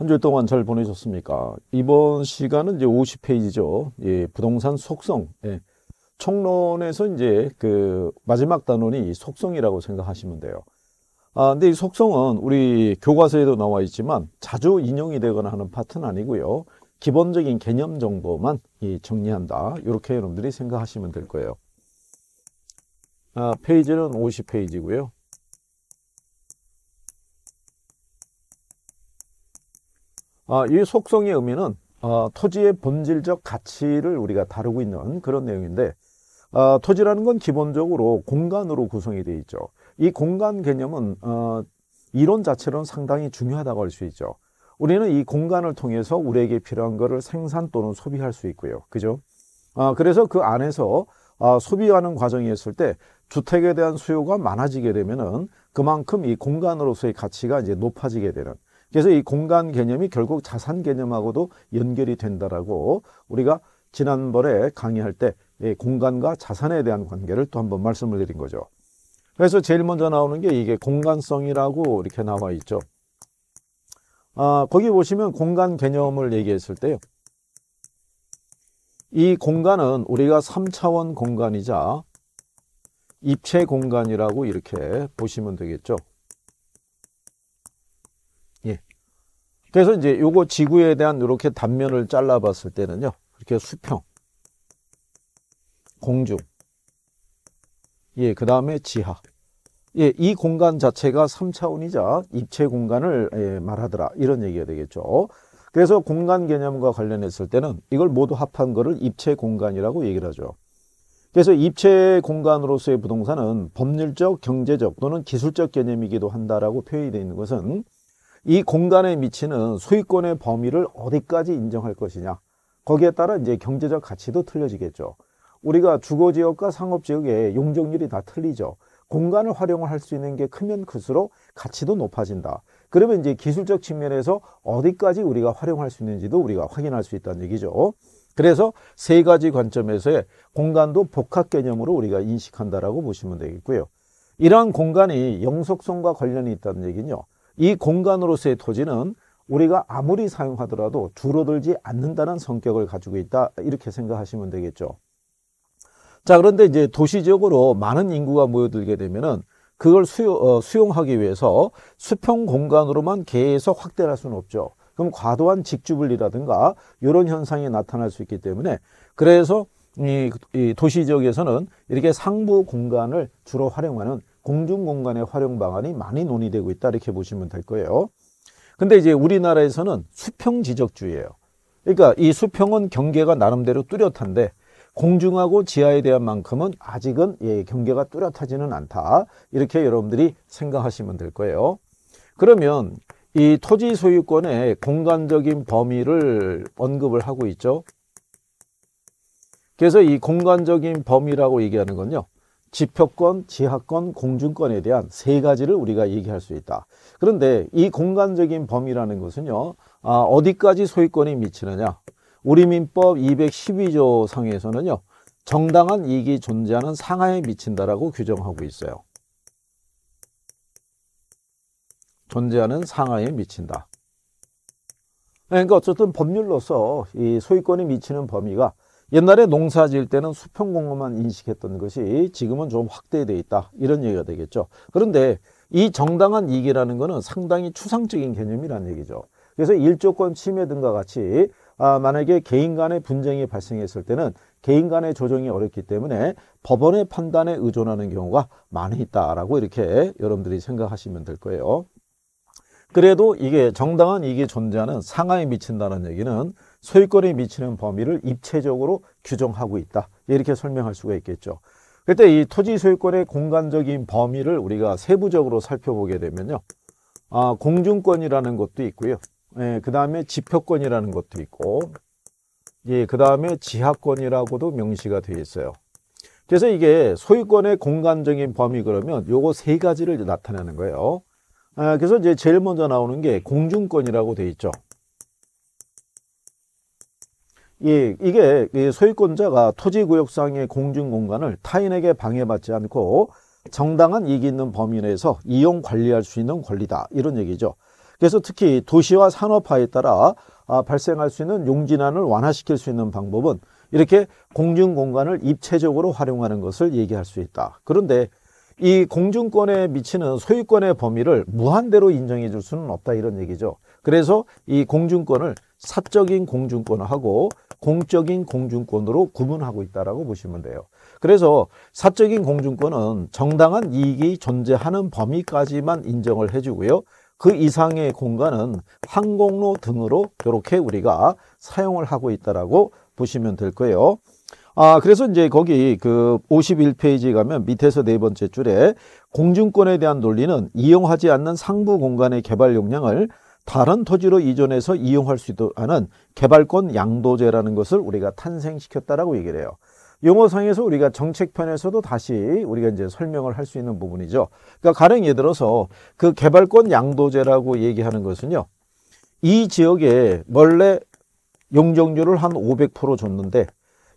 한 주 동안 잘 보내셨습니까? 이번 시간은 이제 50페이지죠. 예, 부동산 속성. 예, 총론에서 이제 그 마지막 단원이 속성이라고 생각하시면 돼요. 아, 근데 이 속성은 우리 교과서에도 나와 있지만 자주 인용이 되거나 하는 파트는 아니고요. 기본적인 개념 정보만 정리한다. 이렇게 여러분들이 생각하시면 될 거예요. 아, 페이지는 50페이지고요. 어, 이 속성의 의미는 어, 토지의 본질적 가치를 우리가 다루고 있는 그런 내용인데 어, 토지라는 건 기본적으로 공간으로 구성이 되어 있죠. 이 공간 개념은 이론 자체로는 상당히 중요하다고 할 수 있죠. 우리는 이 공간을 통해서 우리에게 필요한 것을 생산 또는 소비할 수 있고요. 그죠? 그래서 그 안에서 소비하는 과정이 있을 때 주택에 대한 수요가 많아지게 되면은 그만큼 이 공간으로서의 가치가 이제 높아지게 되는 그래서 이 공간 개념이 결국 자산 개념하고도 연결이 된다라고 우리가 지난번에 강의할 때 공간과 자산에 대한 관계를 또 한 번 말씀을 드린 거죠. 그래서 제일 먼저 나오는 게 이게 공간성이라고 이렇게 나와 있죠. 아, 거기 보시면 공간 개념을 얘기했을 때요. 이 공간은 우리가 3차원 공간이자 입체 공간이라고 이렇게 보시면 되겠죠. 그래서 이제 요거 지구에 대한 이렇게 단면을 잘라봤을 때는요. 이렇게 수평, 공중, 예, 그 다음에 지하. 예, 이 공간 자체가 3차원이자 입체 공간을 예, 말하더라. 이런 얘기가 되겠죠. 그래서 공간 개념과 관련했을 때는 이걸 모두 합한 거를 입체 공간이라고 얘기를 하죠. 그래서 입체 공간으로서의 부동산은 법률적, 경제적 또는 기술적 개념이기도 한다라고 표현이 되어 있는 것은 이 공간에 미치는 소유권의 범위를 어디까지 인정할 것이냐 거기에 따라 이제 경제적 가치도 틀려지겠죠. 우리가 주거지역과 상업지역의 용적률이 다 틀리죠. 공간을 활용을 할 수 있는 게 크면 클수록 가치도 높아진다. 그러면 이제 기술적 측면에서 어디까지 우리가 활용할 수 있는지도 우리가 확인할 수 있다는 얘기죠. 그래서 세 가지 관점에서의 공간도 복합 개념으로 우리가 인식한다라고 보시면 되겠고요. 이러한 공간이 영속성과 관련이 있다는 얘기는요. 이 공간으로서의 토지는 우리가 아무리 사용하더라도 줄어들지 않는다는 성격을 가지고 있다 이렇게 생각하시면 되겠죠. 자 그런데 이제 도시 적으로 많은 인구가 모여들게 되면은 그걸 수요, 어, 수용하기 위해서 수평 공간으로만 계속 확대할 수는 없죠. 그럼 과도한 직주분리라든가 이런 현상이 나타날 수 있기 때문에 그래서 이, 이 도시 지역에서는 이렇게 상부 공간을 주로 활용하는 공중 공간의 활용 방안이 많이 논의되고 있다 이렇게 보시면 될 거예요. 근데 이제 우리나라에서는 수평 지적주의예요. 그러니까 이 수평은 경계가 나름대로 뚜렷한데 공중하고 지하에 대한 만큼은 아직은 예, 경계가 뚜렷하지는 않다. 이렇게 여러분들이 생각하시면 될 거예요. 그러면 이 토지 소유권의 공간적인 범위를 언급을 하고 있죠. 그래서 이 공간적인 범위라고 얘기하는 건요. 지표권, 지하권, 공중권에 대한 세 가지를 우리가 얘기할 수 있다. 그런데 이 공간적인 범위라는 것은요. 아, 어디까지 소유권이 미치느냐. 우리 민법 212조 상에서는요. 정당한 이익이 존재하는 상하에 미친다라고 규정하고 있어요. 존재하는 상하에 미친다. 그러니까 어쨌든 법률로서 이 소유권이 미치는 범위가 옛날에 농사 지을 때는 수평공업만 인식했던 것이 지금은 좀 확대돼 있다 이런 얘기가 되겠죠 그런데 이 정당한 이익이라는 것은 상당히 추상적인 개념이라는 얘기죠 그래서 일조권 침해 등과 같이 아, 만약에 개인 간의 분쟁이 발생했을 때는 개인 간의 조정이 어렵기 때문에 법원의 판단에 의존하는 경우가 많이 있다라고 이렇게 여러분들이 생각하시면 될 거예요 그래도 이게 정당한 이익이 존재하는 상하에 미친다는 얘기는 소유권에 미치는 범위를 입체적으로 규정하고 있다. 이렇게 설명할 수가 있겠죠. 그때 이 토지 소유권의 공간적인 범위를 우리가 세부적으로 살펴보게 되면요. 아, 공중권이라는 것도 있고요. 예, 그 다음에 지표권이라는 것도 있고, 예, 그 다음에 지하권이라고도 명시가 되어 있어요. 그래서 이게 소유권의 공간적인 범위 그러면 요거 세 가지를 나타내는 거예요. 아, 그래서 이제 제일 먼저 나오는 게 공중권이라고 되어 있죠. 예, 이게 소유권자가 토지구역상의 공중공간을 타인에게 방해받지 않고 정당한 이익이 있는 범위 내에서 이용 관리할 수 있는 권리다 이런 얘기죠 그래서 특히 도시와 산업화에 따라 아, 발생할 수 있는 용진난을 완화시킬 수 있는 방법은 이렇게 공중공간을 입체적으로 활용하는 것을 얘기할 수 있다 그런데 이 공중권에 미치는 소유권의 범위를 무한대로 인정해 줄 수는 없다 이런 얘기죠 그래서 이 공중권을 사적인 공중권하고 공적인 공중권으로 구분하고 있다라고 보시면 돼요. 그래서 사적인 공중권은 정당한 이익이 존재하는 범위까지만 인정을 해주고요. 그 이상의 공간은 항공로 등으로 이렇게 우리가 사용을 하고 있다라고 보시면 될 거예요. 아, 그래서 이제 거기 그 51페이지 가면 밑에서 네 번째 줄에 공중권에 대한 논리는 이용하지 않는 상부 공간의 개발 용량을 다른 토지로 이전해서 이용할 수 있도록 하는 개발권 양도제라는 것을 우리가 탄생시켰다라고 얘기를 해요. 용어상에서 우리가 정책편에서도 다시 우리가 이제 설명을 할 수 있는 부분이죠. 그러니까 가령 예를 들어서 그 개발권 양도제라고 얘기하는 것은요. 이 지역에 원래 용적률을 한 500% 줬는데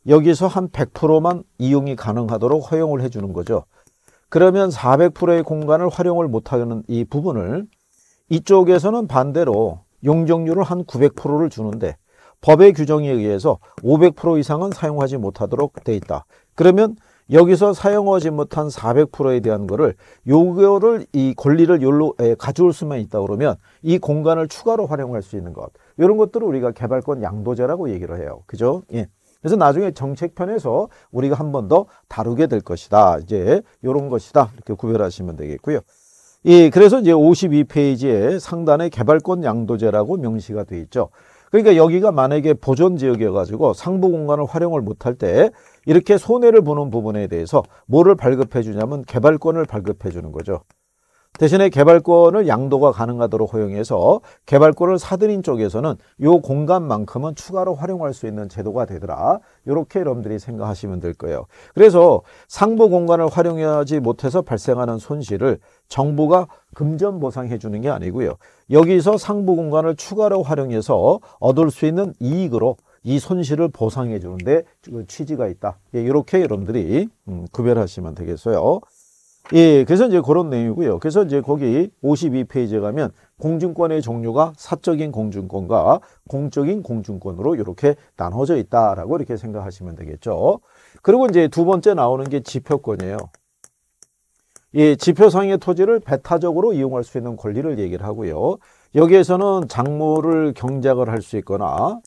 여기서 한 100%만 이용이 가능하도록 허용을 해주는 거죠. 그러면 400%의 공간을 활용을 못하는 이 부분을 이쪽에서는 반대로 용적률을 한 900%를 주는데 법의 규정에 의해서 500% 이상은 사용하지 못하도록 돼 있다. 그러면 여기서 사용하지 못한 400%에 대한 거를 요거를 이 권리를 요로 가져올 수만 있다 그러면 이 공간을 추가로 활용할 수 있는 것 이런 것들을 우리가 개발권 양도제라고 얘기를 해요. 그죠? 예. 그래서 나중에 정책편에서 우리가 한 번 더 다루게 될 것이다. 이제 이런 것이다. 이렇게 구별하시면 되겠고요. 예, 그래서 이제 52페이지에 상단에 개발권 양도제라고 명시가 돼 있죠. 그러니까 여기가 만약에 보존 지역이어가지고 상부 공간을 활용을 못할 때 이렇게 손해를 보는 부분에 대해서 뭐를 발급해 주냐면 개발권을 발급해 주는 거죠. 대신에 개발권을 양도가 가능하도록 허용해서 개발권을 사들인 쪽에서는 요 공간만큼은 추가로 활용할 수 있는 제도가 되더라. 이렇게 여러분들이 생각하시면 될 거예요. 그래서 상부 공간을 활용하지 못해서 발생하는 손실을 정부가 금전 보상해 주는 게 아니고요. 여기서 상부 공간을 추가로 활용해서 얻을 수 있는 이익으로 이 손실을 보상해 주는데 그 취지가 있다. 이렇게 예, 여러분들이 음, 구별하시면 되겠어요. 예, 그래서 이제 그런 내용이고요. 그래서 이제 거기 52페이지에 가면 공중권의 종류가 사적인 공중권과 공적인 공중권으로 이렇게 나눠져 있다라고 이렇게 생각하시면 되겠죠. 그리고 이제 두 번째 나오는 게 지표권이에요. 예, 지표상의 토지를 배타적으로 이용할 수 있는 권리를 얘기를 하고요. 여기에서는 작물을 경작을 할 수 있거나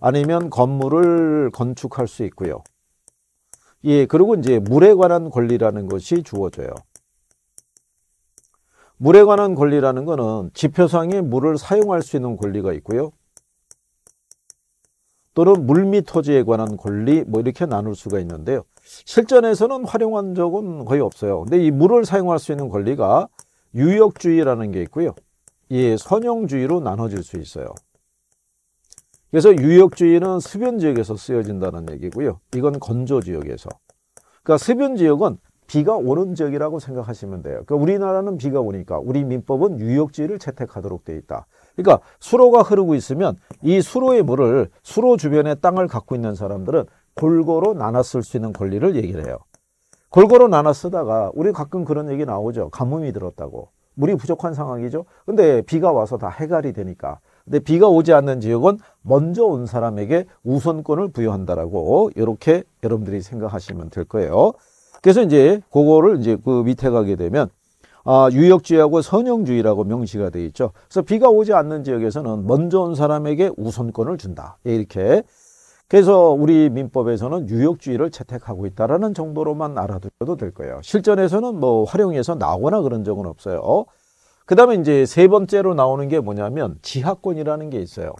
아니면 건물을 건축할 수 있고요. 예, 그리고 이제 물에 관한 권리라는 것이 주어져요. 물에 관한 권리라는 것은 지표상에 물을 사용할 수 있는 권리가 있고요. 또는 물 및 토지에 관한 권리 뭐 이렇게 나눌 수가 있는데요. 실전에서는 활용한 적은 거의 없어요. 근데 이 물을 사용할 수 있는 권리가 유역주의라는 게 있고요. 예, 선용주의로 나눠질 수 있어요. 그래서 유역주의는 수변 지역에서 쓰여진다는 얘기고요. 이건 건조 지역에서. 그러니까 수변 지역은 비가 오는 지역이라고 생각하시면 돼요. 그러니까 우리나라는 비가 오니까 우리 민법은 유역지를 채택하도록 돼 있다. 그러니까 수로가 흐르고 있으면 이 수로의 물을 수로 주변의 땅을 갖고 있는 사람들은 골고루 나눠 쓸 수 있는 권리를 얘기를 해요. 골고루 나눠 쓰다가 우리 가끔 그런 얘기 나오죠. 가뭄이 들었다고. 물이 부족한 상황이죠. 근데 비가 와서 다 해갈이 되니까 근데 비가 오지 않는 지역은 먼저 온 사람에게 우선권을 부여한다라고 이렇게 여러분들이 생각하시면 될 거예요. 그래서 이제 그거를 이제 그 밑에 가게 되면 아, 유역주의하고 선형주의라고 명시가 되어 있죠. 그래서 비가 오지 않는 지역에서는 먼저 온 사람에게 우선권을 준다. 예, 이렇게. 그래서 우리 민법에서는 유역주의를 채택하고 있다라는 정도로만 알아두셔도 될 거예요. 실전에서는 뭐 활용해서 나오거나 그런 적은 없어요. 그 다음에 이제 세 번째로 나오는 게 뭐냐면 지하권이라는 게 있어요.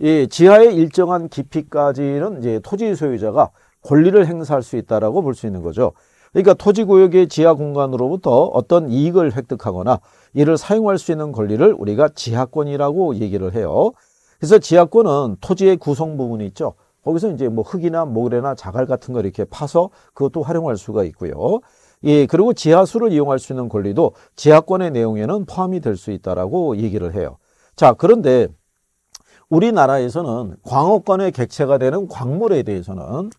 예, 지하의 일정한 깊이까지는 이제 토지 소유자가 권리를 행사할 수 있다라고 볼 수 있는 거죠. 그러니까 토지 구역의 지하 공간으로부터 어떤 이익을 획득하거나 이를 사용할 수 있는 권리를 우리가 지하권이라고 얘기를 해요. 그래서 지하권은 토지의 구성 부분이 있죠. 거기서 이제 뭐 흙이나 모래나 자갈 같은 걸 이렇게 파서 그것도 활용할 수가 있고요. 예, 그리고 지하수를 이용할 수 있는 권리도 지하권의 내용에는 포함이 될 수 있다라고 얘기를 해요. 자, 그런데 우리나라에서는 광업권의 객체가 되는 광물에 대해서는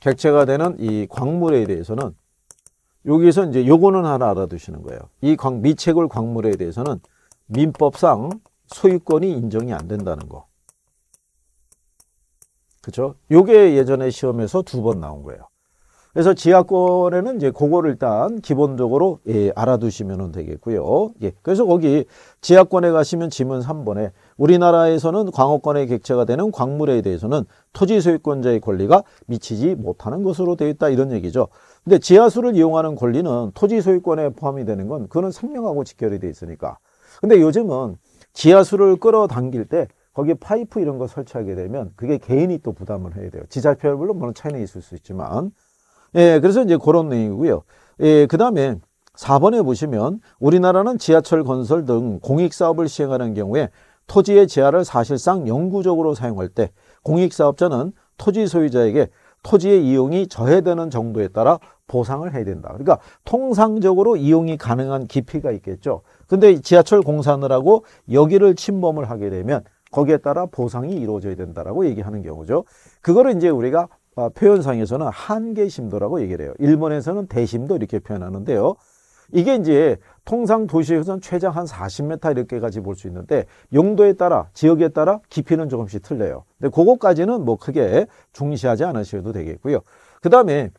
객체가 되는 이 광물에 대해서는 여기서 이제 요거는 하나 알아두시는 거예요. 이 광, 미채굴 광물에 대해서는 민법상 소유권이 인정이 안 된다는 거. 그렇죠? 요게 예전에 시험에서 두 번 나온 거예요. 그래서 지하권에는 이제 그거를 일단 기본적으로 예, 알아두시면 되겠고요. 예, 그래서 거기 지하권에 가시면 지문 3번에 우리나라에서는 광호권의 객체가 되는 광물에 대해서는 토지 소유권자의 권리가 미치지 못하는 것으로 되어 있다 이런 얘기죠. 근데 지하수를 이용하는 권리는 토지 소유권에 포함이 되는 건 그거는 생명하고 직결이 돼 있으니까. 근데 요즘은 지하수를 끌어당길 때 거기에 파이프 이런 거 설치하게 되면 그게 개인이 또 부담을 해야 돼요. 지자체별 로론 물론 차이는 있을 수 있지만 예, 그래서 이제 그런 내용이고요. 예, 그다음에 4번에 보시면 우리나라는 지하철 건설 등 공익 사업을 시행하는 경우에 토지의 지하를 사실상 영구적으로 사용할 때 공익 사업자는 토지 소유자에게 토지의 이용이 저해되는 정도에 따라 보상을 해야 된다. 그러니까 통상적으로 이용이 가능한 깊이가 있겠죠. 근데 지하철 공사하느라고 여기를 침범을 하게 되면 거기에 따라 보상이 이루어져야 된다라고 얘기하는 경우죠. 그거를 이제 우리가 아, 표현상에서는 한계심도라고 얘기를 해요. 일본에서는 대심도 이렇게 표현하는데요. 이게 이제 통상 도시에서는 최장 한 40m 이렇게까지 볼 수 있는데 용도에 따라 지역에 따라 깊이는 조금씩 틀려요. 근데 그거까지는 뭐 크게 중시하지 않으셔도 되겠고요. 그 다음에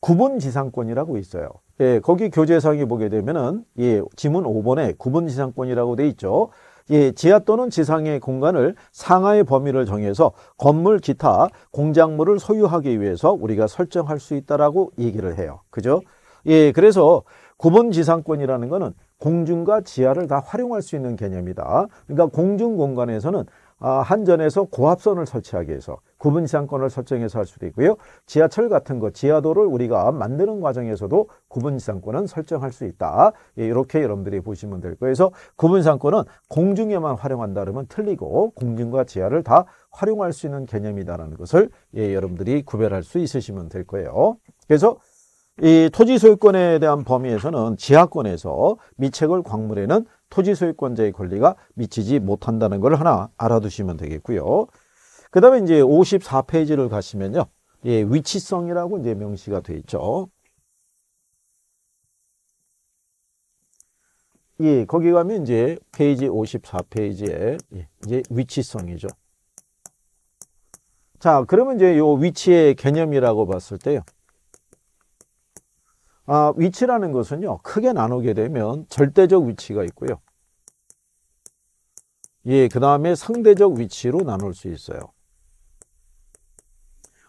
구분지상권이라고 있어요. 예, 거기 교재상에 보게 되면은 예, 지문 5번에 구분지상권이라고 돼 있죠. 예, 지하 또는 지상의 공간을 상하의 범위를 정해서 건물 기타 공작물을 소유하기 위해서 우리가 설정할 수 있다라고 얘기를 해요. 그죠? 예, 그래서 구분 지상권이라는 것은 공중과 지하를 다 활용할 수 있는 개념이다. 그러니까 공중 공간에서는 아, 한전에서 고압선을 설치하기 위해서 구분지상권을 설정해서 할 수도 있고요. 지하철 같은 거, 지하도를 우리가 만드는 과정에서도 구분지상권은 설정할 수 있다. 예, 이렇게 여러분들이 보시면 될 거예요. 그래서 구분지상권은 공중에만 활용한다 그러면 틀리고 공중과 지하를 다 활용할 수 있는 개념이다라는 것을 예, 여러분들이 구별할 수 있으시면 될 거예요. 그래서 이 토지 소유권에 대한 범위에서는 지하권에서 미책을 광물에는 토지 소유권자의 권리가 미치지 못한다는 걸 하나 알아두시면 되겠고요. 그 다음에 이제 54페이지를 가시면요. 예, 위치성이라고 이제 명시가 되어 있죠. 예, 거기 가면 이제 페이지 54페이지에 예, 이제 위치성이죠. 자, 그러면 이제 요 위치의 개념이라고 봤을 때요. 아, 위치라는 것은요. 크게 나누게 되면 절대적 위치가 있고요. 예, 그 다음에 상대적 위치로 나눌 수 있어요.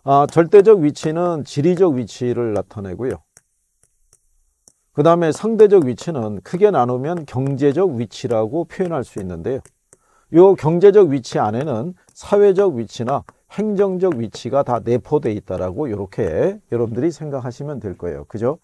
아, 절대적 위치는 지리적 위치를 나타내고요. 그 다음에 상대적 위치는 크게 나누면 경제적 위치라고 표현할 수 있는데요. 이 경제적 위치 안에는 사회적 위치나 행정적 위치가 다 내포되어 있다라고 이렇게 여러분들이 생각하시면 될 거예요. 그죠?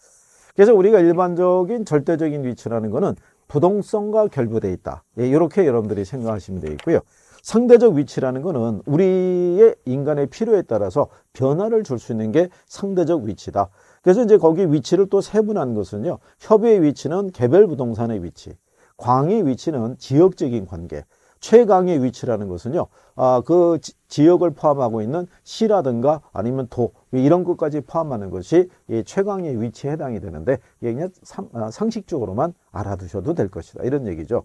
그래서 우리가 일반적인 절대적인 위치라는 것은 부동성과 결부돼 있다. 예, 이렇게 여러분들이 생각하시면 되겠고요. 상대적 위치라는 것은 우리의 인간의 필요에 따라서 변화를 줄 수 있는 게 상대적 위치다. 그래서 이제 거기 위치를 또 세분한 것은요. 협의의 위치는 개별 부동산의 위치, 광의 위치는 지역적인 관계, 최강의 위치라는 것은요, 아, 그 지, 지역을 포함하고 있는 시라든가 아니면 도, 이런 것까지 포함하는 것이 이 최강의 위치에 해당이 되는데, 이게 그냥 상, 아, 상식적으로만 알아두셔도 될 것이다. 이런 얘기죠.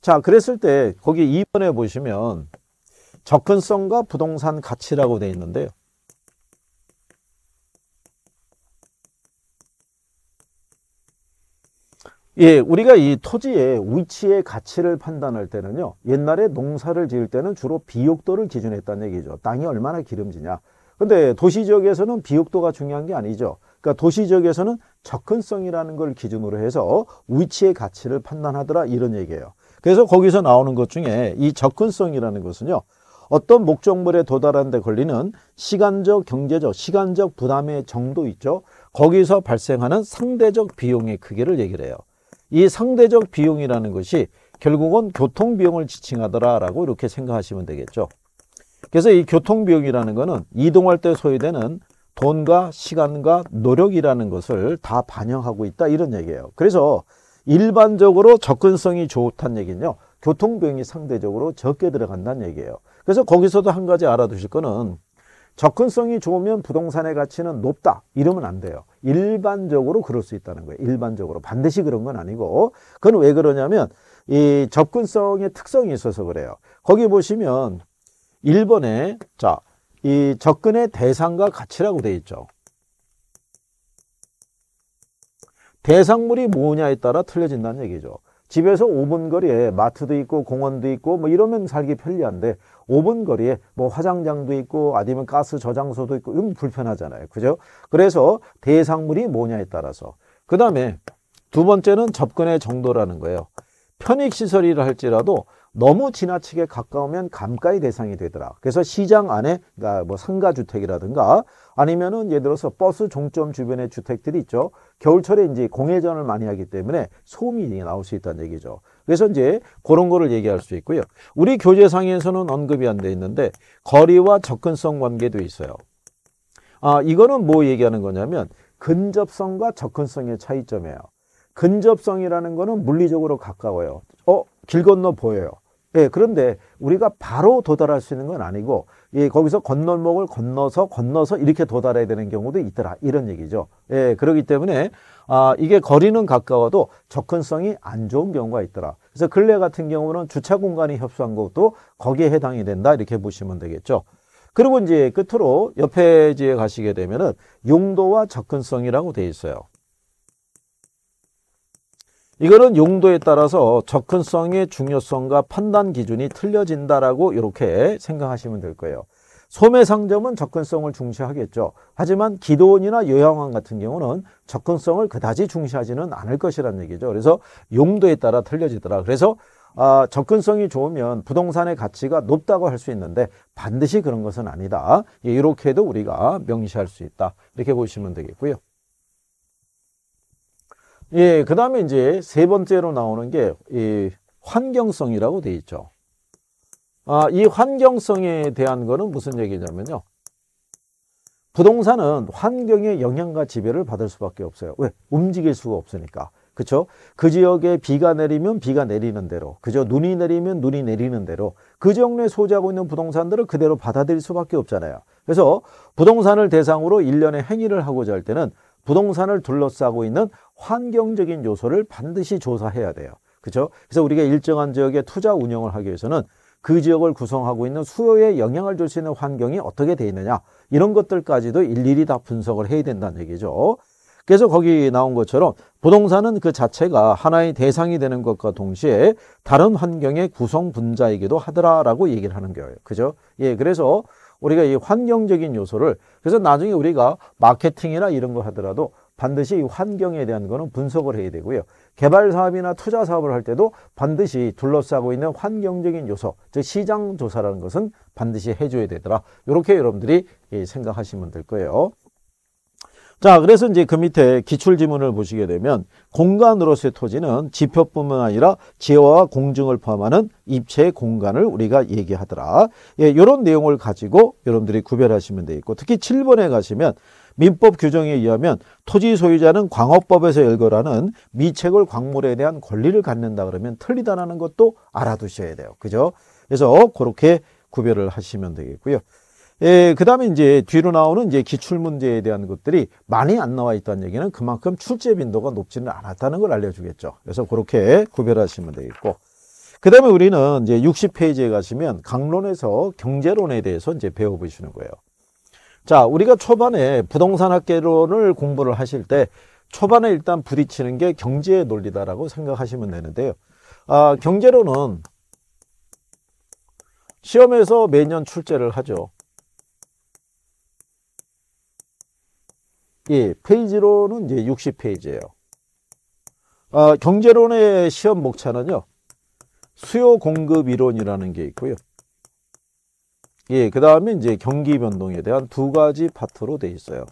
자, 그랬을 때 거기 2번에 보시면 접근성과 부동산 가치라고 되어 있는데요. 예, 우리가 이 토지의 위치의 가치를 판단할 때는요. 옛날에 농사를 지을 때는 주로 비옥도를 기준했다는 얘기죠. 땅이 얼마나 기름지냐. 근데 도시 지역에서는 비옥도가 중요한 게 아니죠. 그러니까 도시 지역에서는 접근성이라는 걸 기준으로 해서 위치의 가치를 판단하더라 이런 얘기예요. 그래서 거기서 나오는 것 중에 이 접근성이라는 것은요. 어떤 목적물에 도달하는 데 걸리는 시간적, 경제적, 시간적 부담의 정도 있죠. 거기서 발생하는 상대적 비용의 크기를 얘기를 해요. 이 상대적 비용이라는 것이 결국은 교통비용을 지칭하더라라고 이렇게 생각하시면 되겠죠. 그래서 이 교통비용이라는 것은 이동할 때 소요되는 돈과 시간과 노력이라는 것을 다 반영하고 있다 이런 얘기예요. 그래서 일반적으로 접근성이 좋다는 얘기는요. 교통비용이 상대적으로 적게 들어간다는 얘기예요. 그래서 거기서도 한 가지 알아두실 거는 접근성이 좋으면 부동산의 가치는 높다. 이러면 안 돼요. 일반적으로 그럴 수 있다는 거예요. 일반적으로. 반드시 그런 건 아니고. 그건 왜 그러냐면 이 접근성의 특성이 있어서 그래요. 거기 보시면 1번에 자, 이 접근의 대상과 가치라고 돼 있죠. 대상물이 뭐냐에 따라 틀려진다는 얘기죠. 집에서 5분 거리에 마트도 있고 공원도 있고 뭐 이러면 살기 편리한데 5분 거리에 뭐 화장장도 있고 아니면 가스 저장소도 있고 이건 불편하잖아요. 그죠? 그래서 대상물이 뭐냐에 따라서. 그 다음에 두 번째는 접근의 정도라는 거예요. 편익시설이라 할지라도 너무 지나치게 가까우면 감가의 대상이 되더라. 그래서 시장 안에 그러니까 뭐 상가 주택이라든가 아니면은 예를 들어서 버스 종점 주변의 주택들이 있죠. 겨울철에 이제 공회전을 많이 하기 때문에 소음이 나올 수 있다는 얘기죠. 그래서 이제 그런 거를 얘기할 수 있고요. 우리 교재상에서는 언급이 안 돼 있는데 거리와 접근성 관계도 있어요. 아, 이거는 뭐 얘기하는 거냐면 근접성과 접근성의 차이점이에요. 근접성이라는 거는 물리적으로 가까워요. 어, 길 건너 보여요. 예, 그런데 우리가 바로 도달할 수 있는 건 아니고, 예, 거기서 건널목을 건너서 건너서 이렇게 도달해야 되는 경우도 있더라. 이런 얘기죠. 예, 그러기 때문에, 아, 이게 거리는 가까워도 접근성이 안 좋은 경우가 있더라. 그래서 근래 같은 경우는 주차 공간이 협소한 것도 거기에 해당이 된다. 이렇게 보시면 되겠죠. 그리고 이제 끝으로 옆에 지에 가시게 되면은 용도와 접근성이라고 돼 있어요. 이거는 용도에 따라서 접근성의 중요성과 판단 기준이 틀려진다라고 이렇게 생각하시면 될 거예요. 소매 상점은 접근성을 중시하겠죠. 하지만 기도원이나 요양원 같은 경우는 접근성을 그다지 중시하지는 않을 것이라는 얘기죠. 그래서 용도에 따라 틀려지더라. 그래서 아, 접근성이 좋으면 부동산의 가치가 높다고 할 수 있는데 반드시 그런 것은 아니다. 예, 이렇게도 우리가 명시할 수 있다. 이렇게 보시면 되겠고요. 예, 그 다음에 이제 세 번째로 나오는 게, 이 환경성이라고 되어 있죠. 아, 이 환경성에 대한 거는 무슨 얘기냐면요. 부동산은 환경의 영향과 지배를 받을 수밖에 없어요. 왜? 움직일 수가 없으니까. 그쵸그 지역에 비가 내리면 비가 내리는 대로, 그죠? 눈이 내리면 눈이 내리는 대로 그 정례 소재하고 있는 부동산들을 그대로 받아들일 수밖에 없잖아요. 그래서 부동산을 대상으로 일련의 행위를 하고자 할 때는 부동산을 둘러싸고 있는 환경적인 요소를 반드시 조사해야 돼요. 그렇죠? 그래서 우리가 일정한 지역에 투자 운영을 하기 위해서는 그 지역을 구성하고 있는 수요에 영향을 줄 수 있는 환경이 어떻게 돼 있느냐 이런 것들까지도 일일이 다 분석을 해야 된다는 얘기죠. 그래서 거기 나온 것처럼 부동산은 그 자체가 하나의 대상이 되는 것과 동시에 다른 환경의 구성 분자이기도 하더라라고 얘기를 하는 거예요. 그죠? 예, 그래서 우리가 이 환경적인 요소를 그래서 나중에 우리가 마케팅이나 이런 거 하더라도 반드시 이 환경에 대한 거는 분석을 해야 되고요. 개발 사업이나 투자 사업을 할 때도 반드시 둘러싸고 있는 환경적인 요소, 즉 시장 조사라는 것은 반드시 해줘야 되더라. 이렇게 여러분들이 생각하시면 될 거예요. 자, 그래서 이제 그 밑에 기출 지문을 보시게 되면 공간으로서의 토지는 지표뿐만 아니라 지하와 공중을 포함하는 입체의 공간을 우리가 얘기하더라. 예, 요런 내용을 가지고 여러분들이 구별하시면 되겠고 특히 7번에 가시면 민법 규정에 의하면 토지 소유자는 광업법에서 열거라는 미책을 광물에 대한 권리를 갖는다 그러면 틀리다라는 것도 알아두셔야 돼요. 그죠? 그래서 그렇게 구별을 하시면 되겠고요. 예, 그 다음에 이제 뒤로 나오는 이제 기출 문제에 대한 것들이 많이 안 나와 있다는 얘기는 그만큼 출제 빈도가 높지는 않았다는 걸 알려주겠죠. 그래서 그렇게 구별하시면 되겠고. 그 다음에 우리는 이제 60페이지에 가시면 강론에서 경제론에 대해서 이제 배워보시는 거예요. 자, 우리가 초반에 부동산 학계론을 공부를 하실 때 초반에 일단 부딪히는 게 경제의 논리다라고 생각하시면 되는데요. 아, 경제론은 시험에서 매년 출제를 하죠. 예, 페이지로는 이제 60페이지예요. 아, 경제론의 시험 목차는요. 수요 공급 이론이라는 게 있고요. 예, 그다음에 이제 경기 변동에 대한 두 가지 파트로 돼 있어요.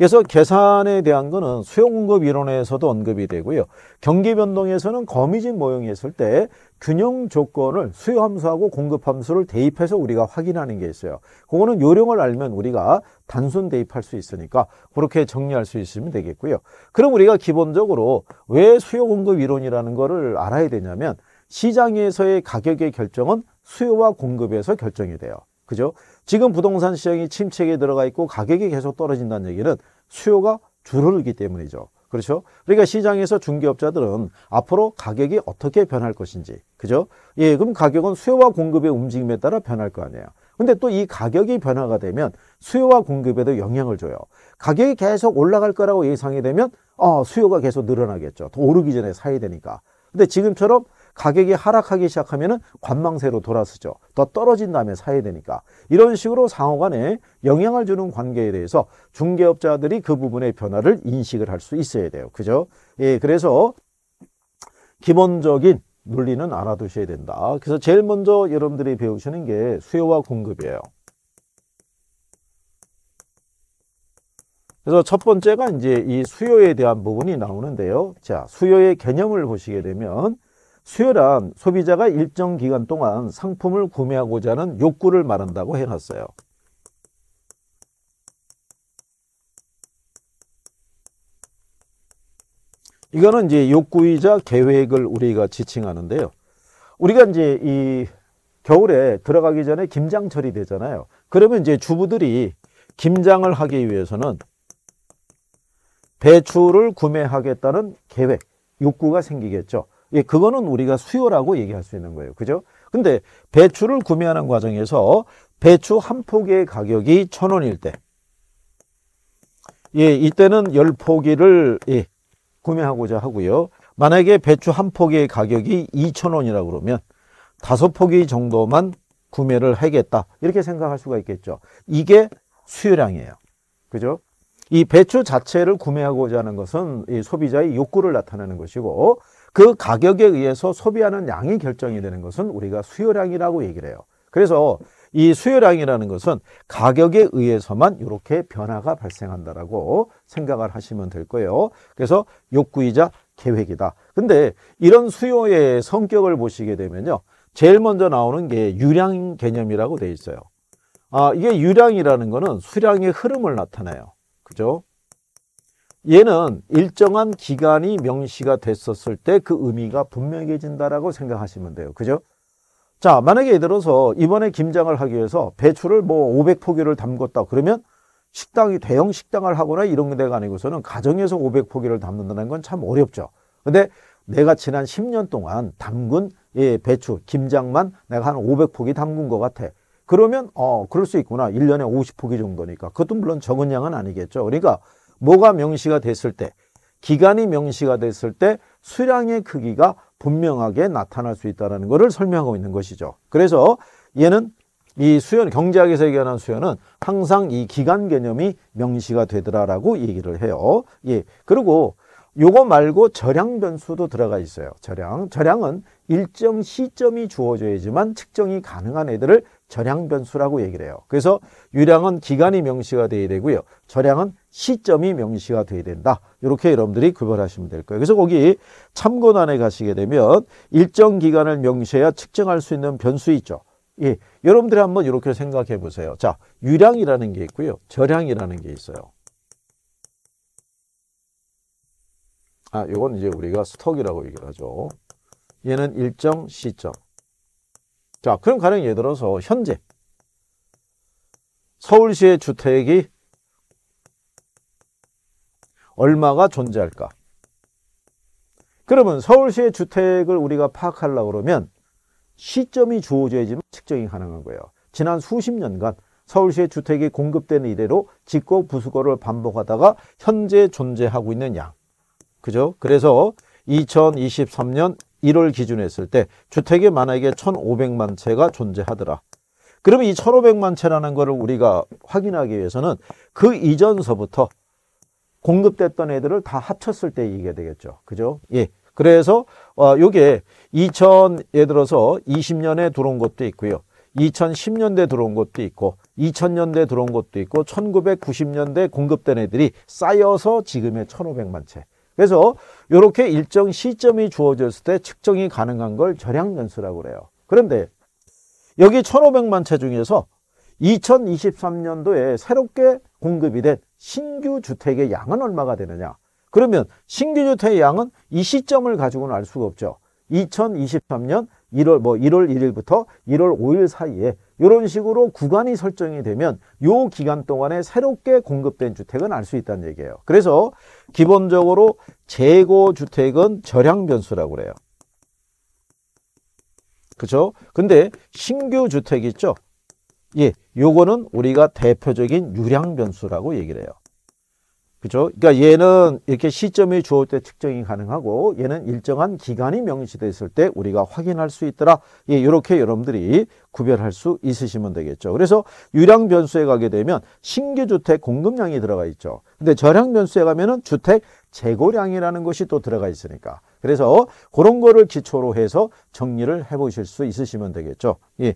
그래서 계산에 대한 거는 수요공급 이론에서도 언급이 되고요. 경기 변동에서는 거미집 모형이 있을 때 균형 조건을 수요 함수하고 공급 함수를 대입해서 우리가 확인하는 게 있어요. 그거는 요령을 알면 우리가 단순 대입할 수 있으니까 그렇게 정리할 수 있으면 되겠고요. 그럼 우리가 기본적으로 왜 수요 공급 이론이라는 거를 알아야 되냐면 시장에서의 가격의 결정은 수요와 공급에서 결정이 돼요. 그죠? 지금 부동산 시장이 침체기에 들어가 있고 가격이 계속 떨어진다는 얘기는 수요가 줄어들기 때문이죠. 그렇죠? 그러니까 시장에서 중개업자들은 앞으로 가격이 어떻게 변할 것인지, 그죠? 예, 그럼 가격은 수요와 공급의 움직임에 따라 변할 거 아니에요. 근데 또 이 가격이 변화가 되면 수요와 공급에도 영향을 줘요. 가격이 계속 올라갈 거라고 예상이 되면 어, 수요가 계속 늘어나겠죠. 더 오르기 전에 사야 되니까. 근데 지금처럼 가격이 하락하기 시작하면 관망세로 돌아서죠. 더 떨어진 다음에 사야 되니까. 이런 식으로 상호간에 영향을 주는 관계에 대해서 중개업자들이 그 부분의 변화를 인식을 할 수 있어야 돼요. 그죠? 예, 그래서 기본적인 논리는 알아두셔야 된다. 그래서 제일 먼저 여러분들이 배우시는 게 수요와 공급이에요. 그래서 첫 번째가 이제 이 수요에 대한 부분이 나오는데요. 자, 수요의 개념을 보시게 되면 수요란 소비자가 일정 기간 동안 상품을 구매하고자 하는 욕구를 말한다고 해놨어요. 이거는 이제 욕구이자 계획을 우리가 지칭하는데요. 우리가 이제 이 겨울에 들어가기 전에 김장철이 되잖아요. 그러면 이제 주부들이 김장을 하기 위해서는 배추를 구매하겠다는 계획, 욕구가 생기겠죠. 예, 그거는 우리가 수요라고 얘기할 수 있는 거예요. 그죠? 근데 배추를 구매하는 과정에서 배추 한 포기의 가격이 천 원일 때, 예, 이때는 열 포기를 예, 구매하고자 하고요. 만약에 배추 한 포기의 가격이 이천 원이라고 그러면 다섯 포기 정도만 구매를 하겠다. 이렇게 생각할 수가 있겠죠. 이게 수요량이에요. 그죠? 이 배추 자체를 구매하고자 하는 것은 소비자의 욕구를 나타내는 것이고 그 가격에 의해서 소비하는 양이 결정이 되는 것은 우리가 수요량이라고 얘기를 해요. 그래서 이 수요량이라는 것은 가격에 의해서만 이렇게 변화가 발생한다라고 생각을 하시면 될 거예요. 그래서 욕구이자 계획이다. 근데 이런 수요의 성격을 보시게 되면요. 제일 먼저 나오는 게 유량 개념이라고 돼 있어요. 아, 이게 유량이라는 거는 수량의 흐름을 나타내요. 그죠? 얘는 일정한 기간이 명시가 됐었을 때 그 의미가 분명해진다라고 생각하시면 돼요. 그죠? 자, 만약에 예를 들어서 이번에 김장을 하기 위해서 배추를 뭐 500포기를 담궜다 그러면 식당이 대형 식당을 하거나 이런 데가 아니고서는 가정에서 500포기를 담는다는 건 참 어렵죠. 근데 내가 지난 10년 동안 담근 예, 배추, 김장만 내가 한 500포기 담근 것 같아. 그러면 어, 그럴 수 있구나. 1년에 50포기 정도니까. 그것도 물론 적은 양은 아니겠죠. 그러니까 뭐가 명시가 됐을 때 기간이 명시가 됐을 때 수량의 크기가 분명하게 나타날 수 있다는 것을 설명하고 있는 것이죠. 그래서 얘는 이 수현 경제학에서 얘기하는 수현은 항상 이 기간 개념이 명시가 되더라라고 얘기를 해요. 예. 그리고 요거 말고 절량 변수도 들어가 있어요. 절량. 절량은 일정 시점이 주어져야지만 측정이 가능한 애들을 절량 변수라고 얘기를 해요. 그래서 유량은 기간이 명시가 되어야 되고요. 절량은 시점이 명시가 돼야 된다. 이렇게 여러분들이 구별하시면 될 거예요. 그래서 거기 참고난에 가시게 되면 일정 기간을 명시해야 측정할 수 있는 변수 있죠. 예, 여러분들이 한번 이렇게 생각해 보세요. 자, 유량이라는 게 있고요. 절량이라는 게 있어요. 아, 이건 이제 우리가 스톡이라고 얘기를 하죠. 얘는 일정 시점. 자, 그럼 가령 예를 들어서 현재 서울시의 주택이 얼마가 존재할까? 그러면 서울시의 주택을 우리가 파악하려고 그러면 시점이 주어져야지만 측정이 가능한 거예요. 지난 수십 년간 서울시의 주택이 공급된 이래로 직고 부수고를 반복하다가 현재 존재하고 있는 양. 그죠? 그래서 2023년 1월 기준 했을 때 주택이 만약에 1,500만 채가 존재하더라. 그러면 이 1,500만 채라는 거를 우리가 확인하기 위해서는 그 이전서부터 공급됐던 애들을 다 합쳤을 때 이게 되겠죠. 그죠? 예. 그래서 어 요게 2000 예를 들어서 20년에 들어온 것도 있고요. 2010년대 들어온 것도 있고 2000년대 들어온 것도 있고 1990년대 공급된 애들이 쌓여서 지금의 1500만 채. 그래서 이렇게 일정 시점이 주어졌을 때 측정이 가능한 걸 절약 연수라고 그래요. 그런데 여기 1500만 채 중에서 2023년도에 새롭게 공급이 된 신규 주택의 양은 얼마가 되느냐. 그러면 신규 주택의 양은 이 시점을 가지고는 알 수가 없죠. 2023년 1월 뭐 1월 1일부터 1월 5일 사이에 이런 식으로 구간이 설정이 되면 요 기간 동안에 새롭게 공급된 주택은 알 수 있다는 얘기예요. 그래서 기본적으로 재고 주택은 절향 변수라고 그래요. 그렇죠? 근데 신규 주택 있죠? 예, 요거는 우리가 대표적인 유량 변수라고 얘기를 해요. 그죠? 그러니까 얘는 이렇게 시점이 주어올 때 측정이 가능하고 얘는 일정한 기간이 명시되어 있을 때 우리가 확인할 수 있더라. 예, 요렇게 여러분들이 구별할 수 있으시면 되겠죠. 그래서 유량 변수에 가게 되면 신규 주택 공급량이 들어가 있죠. 근데 저량 변수에 가면은 주택 재고량이라는 것이 또 들어가 있으니까. 그래서 그런 거를 기초로 해서 정리를 해 보실 수 있으시면 되겠죠. 예.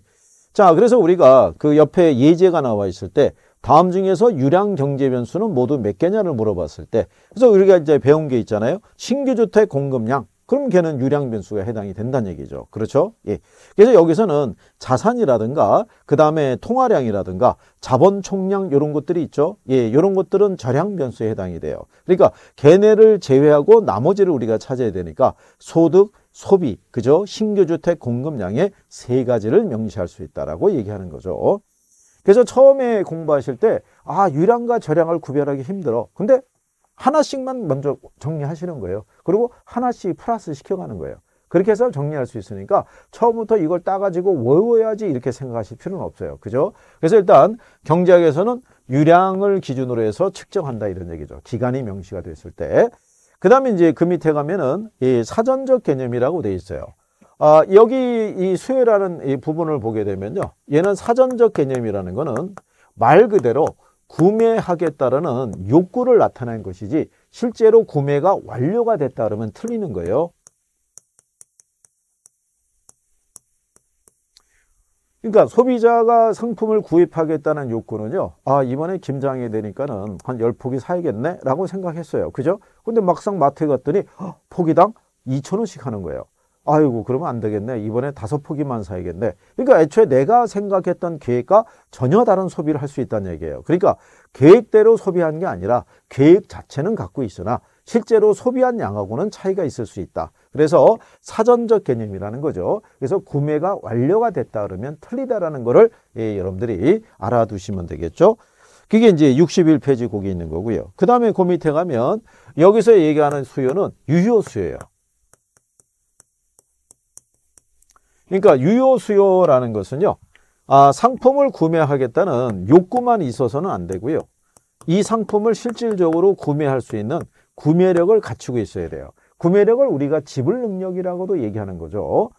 자, 그래서 우리가 그 옆에 예제가 나와 있을 때 다음 중에서 유량 경제 변수는 모두 몇 개냐를 물어봤을 때 그래서 우리가 이제 배운 게 있잖아요. 신규 주택 공급량, 그럼 걔는 유량 변수에 해당이 된다는 얘기죠. 그렇죠? 예. 그래서 여기서는 자산이라든가 그다음에 통화량이라든가 자본 총량 이런 것들이 있죠. 예, 이런 것들은 절향 변수에 해당이 돼요. 그러니까 걔네를 제외하고 나머지를 우리가 찾아야 되니까 소득, 소비, 그죠? 신규주택 공급량의 세 가지를 명시할 수 있다라고 얘기하는 거죠. 그래서 처음에 공부하실 때, 아, 유량과 절량을 구별하기 힘들어. 근데 하나씩만 먼저 정리하시는 거예요. 그리고 하나씩 플러스 시켜가는 거예요. 그렇게 해서 정리할 수 있으니까 처음부터 이걸 따가지고 외워야지 이렇게 생각하실 필요는 없어요. 그죠? 그래서 일단 경제학에서는 유량을 기준으로 해서 측정한다 이런 얘기죠. 기간이 명시가 됐을 때. 그 다음에 이제 그 밑에 가면은 이 사전적 개념이라고 돼 있어요. 아, 여기 이 수요라는 이 부분을 보게 되면요. 얘는 사전적 개념이라는 거는 말 그대로 구매하겠다라는 욕구를 나타낸 것이지 실제로 구매가 완료가 됐다 그러면 틀리는 거예요. 그러니까 소비자가 상품을 구입하겠다는 욕구는요. 아 이번에 김장이 되니까는 한 10포기 사야겠네 라고 생각했어요. 그죠? 근데 막상 마트에 갔더니 포기당 2천원씩 하는 거예요. 아이고 그러면 안 되겠네 이번에 다섯 포기만 사야겠네 그러니까 애초에 내가 생각했던 계획과 전혀 다른 소비를 할 수 있다는 얘기예요 그러니까 계획대로 소비한 게 아니라 계획 자체는 갖고 있으나 실제로 소비한 양하고는 차이가 있을 수 있다 그래서 사전적 개념이라는 거죠 그래서 구매가 완료가 됐다 그러면 틀리다라는 거를 예, 여러분들이 알아두시면 되겠죠 그게 이제 61페이지 곡기 있는 거고요 그 다음에 그 밑에 가면 여기서 얘기하는 수요는 유효 수요예요 그러니까 유효 수요라는 것은요. 아, 상품을 구매하겠다는 욕구만 있어서는 안 되고요. 이 상품을 실질적으로 구매할 수 있는 구매력을 갖추고 있어야 돼요. 구매력을 우리가 지불 능력이라고도 얘기하는 거죠.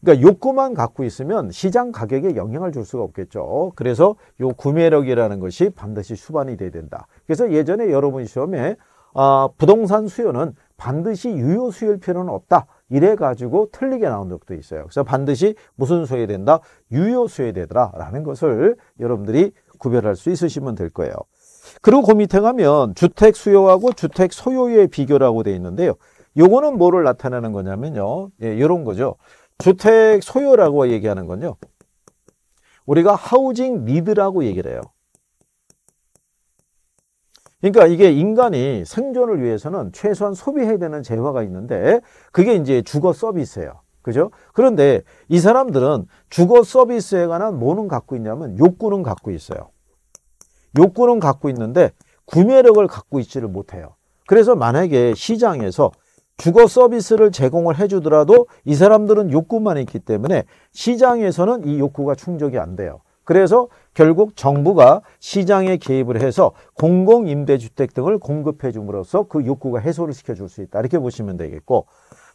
그러니까 욕구만 갖고 있으면 시장 가격에 영향을 줄 수가 없겠죠. 그래서 요 구매력이라는 것이 반드시 수반이 돼야 된다. 그래서 예전에 여러분 시험에 아, 부동산 수요는 반드시 유효 수요일 필요는 없다. 이래 가지고 틀리게 나온 적도 있어요. 그래서 반드시 무슨 수여야 된다? 유효수여야 되더라라는 것을 여러분들이 구별할 수 있으시면 될 거예요. 그리고 그 밑에 가면 주택 수요하고 주택 소요의 비교라고 되어 있는데요. 요거는 뭐를 나타내는 거냐면요. 예, 요런 거죠. 주택 소요라고 얘기하는 건요. 우리가 하우징 니드라고 얘기를 해요. 그러니까 이게 인간이 생존을 위해서는 최소한 소비해야 되는 재화가 있는데 그게 이제 주거 서비스예요. 그죠? 그런데 이 사람들은 주거 서비스에 관한 뭐는 갖고 있냐면 욕구는 갖고 있어요. 욕구는 갖고 있는데 구매력을 갖고 있지를 못해요. 그래서 만약에 시장에서 주거 서비스를 제공을 해주더라도 이 사람들은 욕구만 있기 때문에 시장에서는 이 욕구가 충족이 안 돼요. 그래서 결국 정부가 시장에 개입을 해서 공공임대주택 등을 공급해 줌으로써 그 욕구가 해소를 시켜줄 수 있다. 이렇게 보시면 되겠고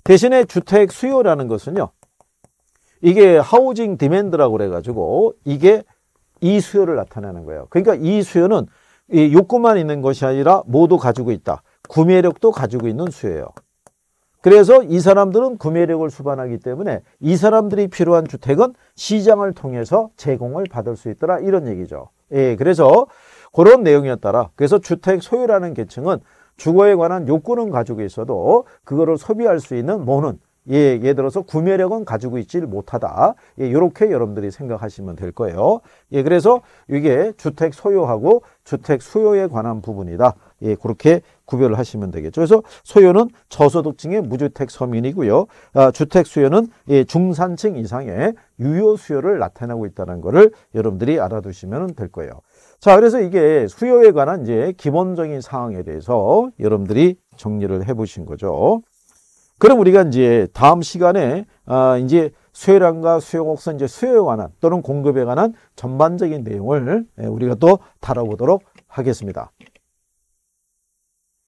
대신에 주택 수요라는 것은요. 이게 하우징 디맨드라고 그래가지고 이게 이 수요를 나타내는 거예요. 그러니까 이 수요는 이 욕구만 있는 것이 아니라 모두 가지고 있다. 구매력도 가지고 있는 수요예요. 그래서 이 사람들은 구매력을 수반하기 때문에 이 사람들이 필요한 주택은 시장을 통해서 제공을 받을 수 있더라 이런 얘기죠. 예, 그래서 그런 내용이었더라. 그래서 주택 소유라는 계층은 주거에 관한 욕구는 가지고 있어도 그거를 소비할 수 있는 뭐는 예, 예를 들어서 구매력은 가지고 있지 못하다. 예, 요렇게 여러분들이 생각하시면 될 거예요. 예, 그래서 이게 주택 소유하고 주택 수요에 관한 부분이다. 예, 그렇게 구별을 하시면 되겠죠. 그래서 소유는 저소득층의 무주택 서민이고요. 아, 주택 수요는 예, 중산층 이상의 유효 수요를 나타내고 있다는 것을 여러분들이 알아두시면 될 거예요. 자, 그래서 이게 수요에 관한 이제 기본적인 사항에 대해서 여러분들이 정리를 해 보신 거죠. 그럼 우리가 이제 다음 시간에 아, 이제 수요량과 수요 곡선 이제 수요에 관한 또는 공급에 관한 전반적인 내용을 예, 우리가 또 다뤄보도록 하겠습니다.